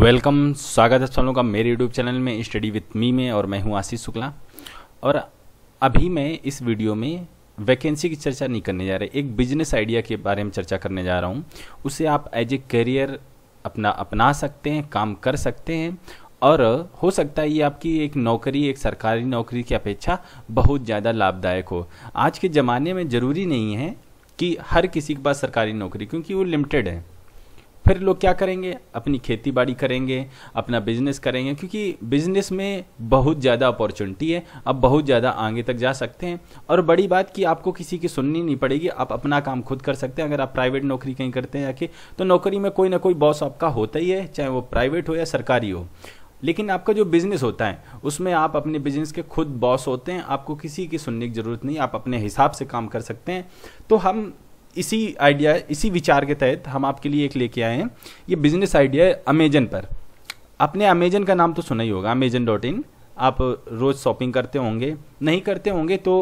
welcome स्वागत है सब लोगों का मेरे यूट्यूब चैनल में स्टडी विथ मी में और मैं हूं आशीष शुक्ला और अभी मैं इस वीडियो में वैकेंसी की चर्चा नहीं करने जा रहा एक बिजनेस आइडिया के बारे में चर्चा करने जा रहा हूं उसे आप एज ए करियर अपना अपना सकते हैं काम कर सकते हैं और हो सकता है ये आपकी एक नौकरी एक सरकारी नौकरी की अपेक्षा बहुत ज़्यादा लाभदायक हो आज के ज़माने में ज़रूरी नहीं है कि हर किसी के पास सरकारी नौकरी क्योंकि वो लिमिटेड है फिर लोग क्या करेंगे अपनी खेती बाड़ी करेंगे अपना बिजनेस करेंगे क्योंकि बिजनेस में बहुत ज़्यादा अपॉर्चुनिटी है आप बहुत ज़्यादा आगे तक जा सकते हैं और बड़ी बात कि आपको किसी की सुननी नहीं पड़ेगी आप अपना काम खुद कर सकते हैं अगर आप प्राइवेट नौकरी कहीं करते हैं या कि तो नौकरी में कोई ना कोई बॉस आपका होता ही है चाहे वो प्राइवेट हो या सरकारी हो लेकिन आपका जो बिजनेस होता है उसमें आप अपने बिजनेस के खुद बॉस होते हैं आपको किसी की सुनने की ज़रूरत नहीं आप अपने हिसाब से काम कर सकते हैं तो हम इसी आइडिया इसी विचार के तहत हम आपके लिए एक लेके आए हैं ये बिजनेस आइडिया है अमेजन पर आपने अमेजन का नाम तो सुना ही होगा अमेजन डॉट इन आप रोज़ शॉपिंग करते होंगे नहीं करते होंगे तो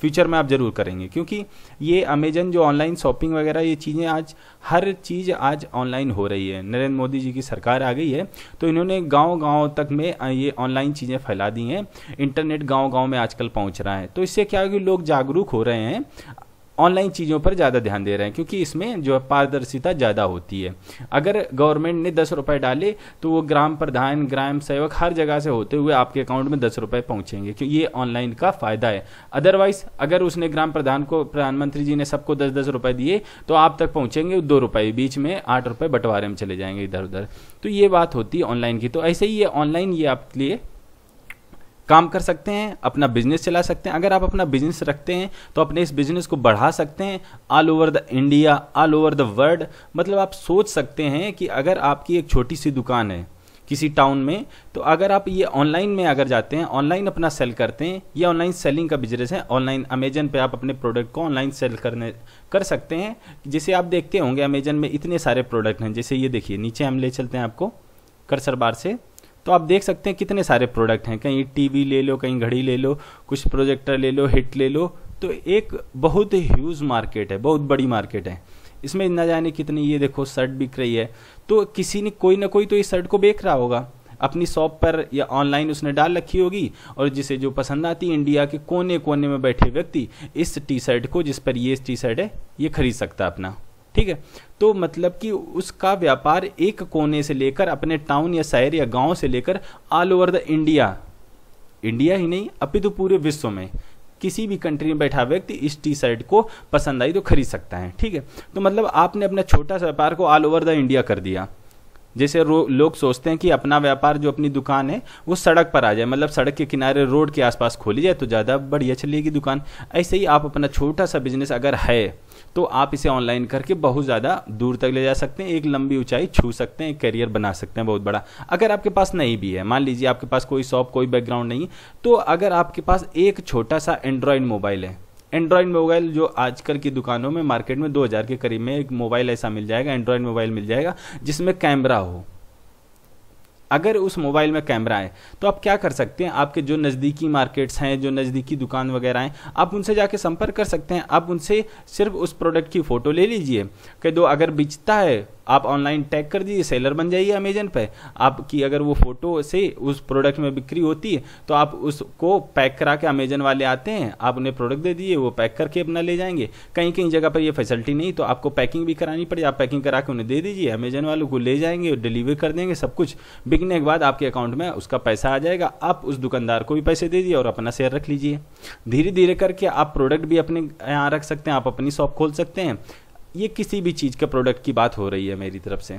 फ्यूचर में आप ज़रूर करेंगे क्योंकि ये अमेजन जो ऑनलाइन शॉपिंग वगैरह ये चीज़ें आज हर चीज़ आज ऑनलाइन हो रही है नरेंद्र मोदी जी की सरकार आ गई है तो इन्होंने गांव गांव तक में ये ऑनलाइन चीज़ें फैला दी हैं इंटरनेट गांव गांव में आजकल पहुंच रहा है तो इससे क्या है कि लोग जागरूक हो रहे हैं ऑनलाइन चीज़ों पर ज़्यादा ध्यान दे रहे हैं क्योंकि इसमें जो है पारदर्शिता ज़्यादा होती है अगर गवर्नमेंट ने दस रुपये डाले तो वो ग्राम प्रधान ग्राम सेवक हर जगह से होते हुए आपके अकाउंट में दस रुपये पहुँचेंगे क्योंकि ये ऑनलाइन का फ़ायदा है अदरवाइज अगर उसने ग्राम प्रधान को प्रधानमंत्री जी ने सबको दस दस रुपये दिए तो आप तक पहुँचेंगे दो रुपये बीच में आठ रुपये बंटवारे में चले जाएंगे इधर उधर तो ये बात होती है ऑनलाइन की तो ऐसे ही ये ऑनलाइन ये आपके लिए काम कर सकते हैं अपना बिजनेस चला सकते हैं अगर आप अपना बिजनेस रखते हैं तो अपने इस बिजनेस को बढ़ा सकते हैं all over the India all over the world मतलब आप सोच सकते हैं कि अगर आपकी एक छोटी सी दुकान है किसी टाउन में तो अगर आप ये ऑनलाइन में अगर जाते हैं ऑनलाइन अपना सेल करते हैं ये ऑनलाइन सेलिंग का बिजनेस है ऑनलाइन अमेजन पे आप अपने प्रोडक्ट को ऑनलाइन सेल करने कर सकते हैं जिसे आप देखते होंगे अमेजन में इतने सारे प्रोडक्ट हैं जैसे ये देखिए नीचे हम ले चलते हैं आपको कर्सर बार से तो आप देख सकते हैं कितने सारे प्रोडक्ट हैं कहीं टीवी ले लो कहीं घड़ी ले लो कुछ प्रोजेक्टर ले लो हिट ले लो तो एक बहुत ह्यूज मार्केट है बहुत बड़ी मार्केट है इसमें इतना जाने कितनी ये देखो शर्ट बिक रही है तो किसी ने कोई ना कोई तो इस शर्ट को बेच रहा होगा अपनी शॉप पर या ऑनलाइन उसने डाल रखी होगी और जिसे जो पसंद आती इंडिया के कोने कोने में बैठे व्यक्ति इस टी शर्ट को जिस पर ये टी शर्ट है ये खरीद सकता अपना ठीक है तो मतलब कि उसका व्यापार एक कोने से लेकर अपने टाउन या शहर या गांव से लेकर all over the India India ही नहीं अपितु तो पूरे विश्व में किसी भी कंट्री में बैठा व्यक्ति इस टी शर्ट को पसंद आई तो खरीद सकता है ठीक है तो मतलब आपने अपना छोटा सा व्यापार को ऑल ओवर द इंडिया कर दिया जैसे लोग सोचते हैं कि अपना व्यापार जो अपनी दुकान है वो सड़क पर आ जाए मतलब सड़क के किनारे रोड के आसपास खोली जाए तो ज़्यादा बढ़िया चलेगी दुकान ऐसे ही आप अपना छोटा सा बिजनेस अगर है तो आप इसे ऑनलाइन करके बहुत ज़्यादा दूर तक ले जा सकते हैं एक लंबी ऊंचाई छू सकते हैं एक करियर बना सकते हैं बहुत बड़ा अगर आपके पास नहीं भी है मान लीजिए आपके पास कोई शॉप कोई बैकग्राउंड नहीं तो अगर आपके पास एक छोटा सा एंड्रॉयड मोबाइल है एंड्रॉयड मोबाइल जो आजकल की दुकानों में मार्केट में दो के करीब में एक मोबाइल ऐसा मिल जाएगा एंड्रॉयड मोबाइल मिल जाएगा जिसमें कैमरा हो अगर उस मोबाइल में कैमरा है तो आप क्या कर सकते हैं आपके जो नज़दीकी मार्केट्स हैं जो नज़दीकी दुकान वगैरह हैं आप उनसे जाके संपर्क कर सकते हैं आप उनसे सिर्फ उस प्रोडक्ट की फ़ोटो ले लीजिए कह दो अगर बिचता है आप ऑनलाइन टैग कर दीजिए सेलर बन जाइए अमेजन पे आपकी अगर वो फ़ोटो से उस प्रोडक्ट में बिक्री होती है तो आप उसको पैक करा के अमेजन वाले आते हैं आप उन्हें प्रोडक्ट दे दिए वो पैक करके अपना ले जाएंगे कहीं कहीं जगह पर ये फैसिलिटी नहीं तो आपको पैकिंग भी करानी पड़े आप पैकिंग करा के उन्हें दे दीजिए अमेजन वालों को ले जाएंगे डिलीवर कर देंगे सब कुछ बिकने के बाद आपके अकाउंट में उसका पैसा आ जाएगा आप उस दुकानदार को भी पैसे दे दीजिए और अपना शेयर रख लीजिए धीरे धीरे करके आप प्रोडक्ट भी अपने यहाँ रख सकते हैं आप अपनी शॉप खोल सकते हैं ये किसी भी चीज़ के प्रोडक्ट की बात हो रही है मेरी तरफ से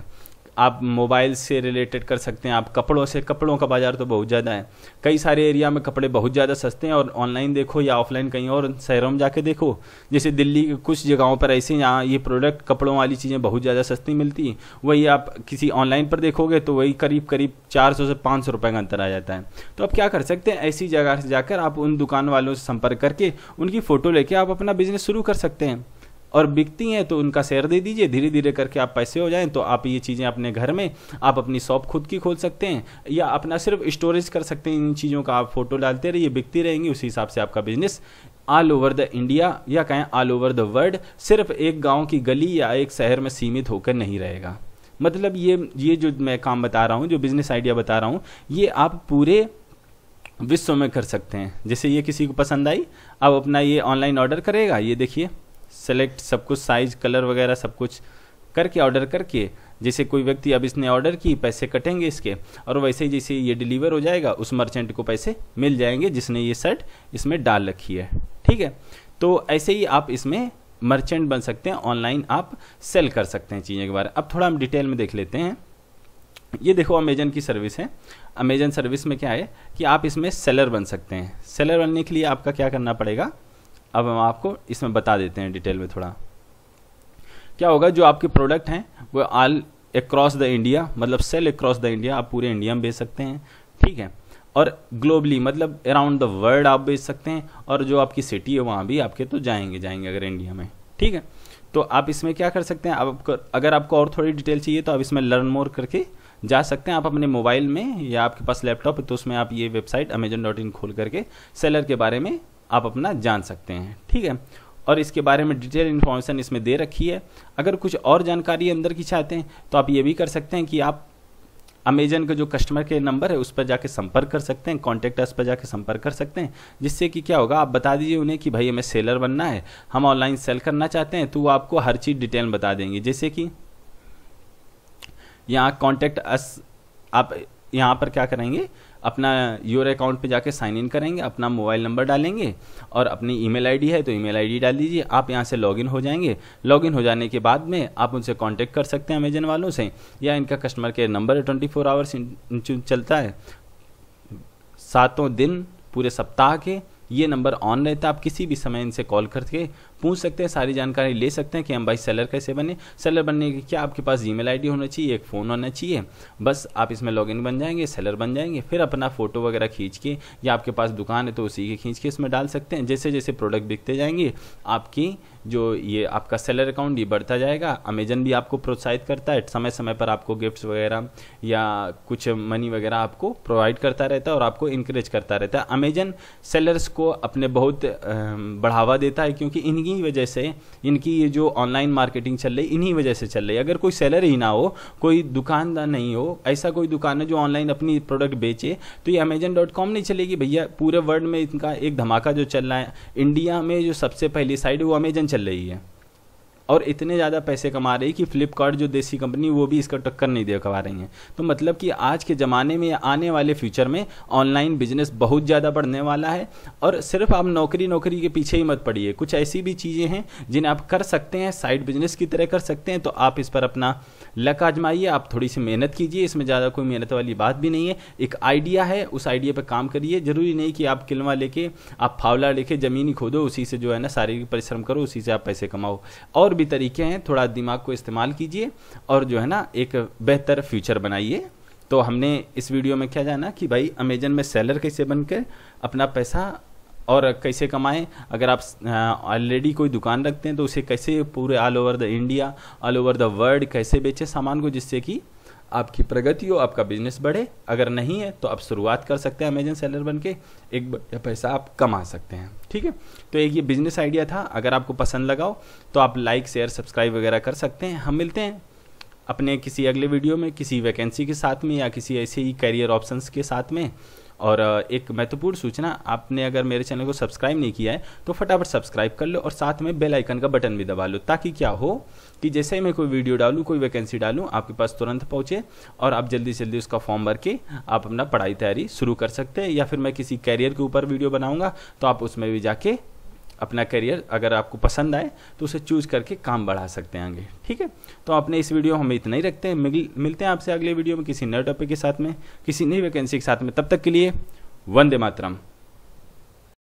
आप मोबाइल से रिलेटेड कर सकते हैं आप कपड़ों से कपड़ों का बाज़ार तो बहुत ज़्यादा है कई सारे एरिया में कपड़े बहुत ज़्यादा सस्ते हैं और ऑनलाइन देखो या ऑफलाइन कहीं और शहरों में जाके देखो जैसे दिल्ली के कुछ जगहों पर ऐसे यहाँ ये प्रोडक्ट कपड़ों वाली चीज़ें बहुत ज़्यादा सस्ती मिलती हैं वही आप किसी ऑनलाइन पर देखोगे तो वही करीब करीब चार सौ से पाँच सौ का अंतर आ जाता है तो आप क्या कर सकते हैं ऐसी जगह से जाकर आप उन दुकान वालों से संपर्क करके उनकी फ़ोटो लेके आप अपना बिज़नेस शुरू कर सकते हैं और बिकती हैं तो उनका शेयर दे दीजिए धीरे धीरे करके आप पैसे हो जाएं तो आप ये चीज़ें अपने घर में आप अपनी शॉप खुद की खोल सकते हैं या अपना सिर्फ स्टोरेज कर सकते हैं इन चीज़ों का आप फोटो डालते रहिए बिकती रहेंगी उसी हिसाब से आपका business all over the India या कहें ऑल ओवर द वर्ल्ड सिर्फ एक गाँव की गली या एक शहर में सीमित होकर नहीं रहेगा मतलब ये ये जो मैं काम बता रहा हूँ जो बिजनेस आइडिया बता रहा हूँ ये आप पूरे विश्व में कर सकते हैं जैसे ये किसी को पसंद आई अब अपना ये ऑनलाइन ऑर्डर करेगा ये देखिए सेलेक्ट सब कुछ साइज कलर वगैरह सब कुछ करके ऑर्डर करके जैसे कोई व्यक्ति अब इसने ऑर्डर की पैसे कटेंगे इसके और वैसे ही जैसे ये डिलीवर हो जाएगा उस मर्चेंट को पैसे मिल जाएंगे जिसने ये शर्ट इसमें डाल रखी है ठीक है तो ऐसे ही आप इसमें मर्चेंट बन सकते हैं ऑनलाइन आप सेल कर सकते हैं चीज़ें के बारे में अब थोड़ा हम डिटेल में देख लेते हैं ये देखो अमेजन की सर्विस है अमेजन सर्विस में क्या है कि आप इसमें सेलर बन सकते हैं सेलर बनने के लिए आपका क्या करना पड़ेगा अब हम आपको इसमें बता देते हैं डिटेल में थोड़ा क्या होगा जो आपके प्रोडक्ट हैं वो आल अक्रॉस द इंडिया मतलब सेल अक्रॉस द इंडिया आप पूरे इंडिया में बेच सकते हैं ठीक है और ग्लोबली मतलब अराउंड द वर्ल्ड आप बेच सकते हैं और जो आपकी सिटी है वहाँ भी आपके तो जाएंगे जाएंगे अगर इंडिया में ठीक है तो आप इसमें क्या कर सकते हैं आप अगर आपको और थोड़ी डिटेल चाहिए तो आप इसमें लर्न मोर करके जा सकते हैं आप अपने मोबाइल में या आपके पास लैपटॉप है तो उसमें आप ये वेबसाइट अमेजन डॉट इन खोल करके सेलर के बारे में आप अपना जान सकते हैं ठीक है और इसके बारे में डिटेल इन्फॉर्मेशन इसमें दे रखी है अगर कुछ और जानकारी अंदर की चाहते हैं तो आप ये भी कर सकते हैं कि आप अमेजन का जो कस्टमर केयर नंबर है उस पर जाके संपर्क कर सकते हैं कॉन्टैक्ट अस पर जाके संपर्क कर सकते हैं जिससे कि क्या होगा आप बता दीजिए उन्हें कि भाई हमें सेलर बनना है हम ऑनलाइन सेल करना चाहते हैं तो वो आपको हर चीज़ डिटेल बता देंगे जैसे कि यहाँ कॉन्टैक्ट अस आप यहाँ पर क्या करेंगे अपना योर अकाउंट पे जाके साइन इन करेंगे अपना मोबाइल नंबर डालेंगे और अपनी ईमेल आईडी है तो ईमेल आईडी डाल दीजिए आप यहाँ से लॉगिन हो जाएंगे लॉगिन हो जाने के बाद में आप उनसे कांटेक्ट कर सकते हैं अमेजन वालों से या इनका customer care number twenty four hours चलता है सातों दिन पूरे सप्ताह के ये नंबर ऑन रहता है आप किसी भी समय इनसे कॉल करके पूछ सकते हैं सारी जानकारी ले सकते हैं कि हम भाई सेलर कैसे बने सेलर बनने के क्या आपके पास आई डी होना चाहिए एक फ़ोन होना चाहिए बस आप इसमें इन बन जाएंगे सेलर बन जाएंगे फिर अपना फ़ोटो वगैरह खींच के या आपके पास दुकान है तो उसी के खींच के इसमें डाल सकते हैं जैसे जैसे प्रोडक्ट बिकते जाएंगे आपकी जो ये आपका सेलर अकाउंट ये बढ़ता जाएगा अमेजन भी आपको प्रोत्साहित करता है समय समय पर आपको गिफ्ट्स वगैरह या कुछ मनी वगैरह आपको प्रोवाइड करता रहता है और आपको इंकरेज करता रहता है अमेजन सेलर्स को अपने बहुत बढ़ावा देता है क्योंकि इनकी इन्हीं वजह से इनकी ये जो ऑनलाइन मार्केटिंग चल रही इन्हीं वजह से चल रही अगर कोई सेलर ही ना हो कोई दुकानदार नहीं हो ऐसा कोई दुकान है जो ऑनलाइन अपनी प्रोडक्ट बेचे तो ये अमेजन डॉट कॉम नहीं चलेगी भैया पूरे वर्ल्ड में इनका एक धमाका जो चल रहा है इंडिया में जो सबसे पहली साइड वो अमेजन चल रही है और इतने ज़्यादा पैसे कमा रही कि फ्लिपकार्ट जो देसी कंपनी वो भी इसका टक्कर नहीं दे पा रही हैं तो मतलब कि आज के ज़माने में या आने वाले फ्यूचर में ऑनलाइन बिजनेस बहुत ज़्यादा बढ़ने वाला है और सिर्फ आप नौकरी नौकरी के पीछे ही मत पड़िए कुछ ऐसी भी चीज़ें हैं जिन्हें आप कर सकते हैं साइड बिजनेस की तरह कर सकते हैं तो आप इस पर अपना लक आजमाइए आप थोड़ी सी मेहनत कीजिए इसमें ज़्यादा कोई मेहनत वाली बात भी नहीं है एक आइडिया है उस आइडिया पर काम करिए ज़रूरी नहीं कि आप किलवा लेके आप फावला लेके ज़मीन ही खोदो उसी से जो है ना शारीरिक परिश्रम करो उसी से आप पैसे कमाओ और भी तरीके हैं थोड़ा दिमाग को इस्तेमाल कीजिए और जो है ना एक बेहतर फ्यूचर बनाइए तो हमने इस वीडियो में क्या जाना कि भाई अमेजन में सेलर कैसे बनकर अपना पैसा और कैसे कमाएं अगर आप ऑलरेडी कोई दुकान रखते हैं तो उसे कैसे पूरे all over the India all over the world कैसे बेचें सामान को जिससे कि आपकी प्रगति हो आपका बिजनेस बढ़े अगर नहीं है तो आप शुरुआत कर सकते हैं अमेजन सेलर बन के एक पैसा आप कमा सकते हैं ठीक है तो एक ये बिजनेस आइडिया था अगर आपको पसंद लगाओ तो आप लाइक शेयर सब्सक्राइब वगैरह कर सकते हैं हम मिलते हैं अपने किसी अगले वीडियो में किसी वैकेंसी के साथ में या किसी ऐसे ही करियर ऑप्शंस के साथ में और एक महत्वपूर्ण सूचना आपने अगर मेरे चैनल को सब्सक्राइब नहीं किया है तो फटाफट सब्सक्राइब कर लो और साथ में बेल आइकन का बटन भी दबा लो ताकि क्या हो कि जैसे ही मैं कोई वीडियो डालूँ कोई वैकेंसी डालूँ आपके पास तुरंत पहुँचे और आप जल्दी से जल्दी उसका फॉर्म भर के आप अपना पढ़ाई तैयारी शुरू कर सकते हैं या फिर मैं किसी कैरियर के ऊपर वीडियो बनाऊँगा तो आप उसमें भी जाके अपना करियर अगर आपको पसंद आए तो उसे चूज करके काम बढ़ा सकते हैं आगे ठीक है तो अपने इस वीडियो हमें इतना ही रखते हैं मिलते हैं आपसे अगले वीडियो में किसी नए टॉपिक के साथ में किसी नई वैकेंसी के साथ में तब तक के लिए वंदे मातरम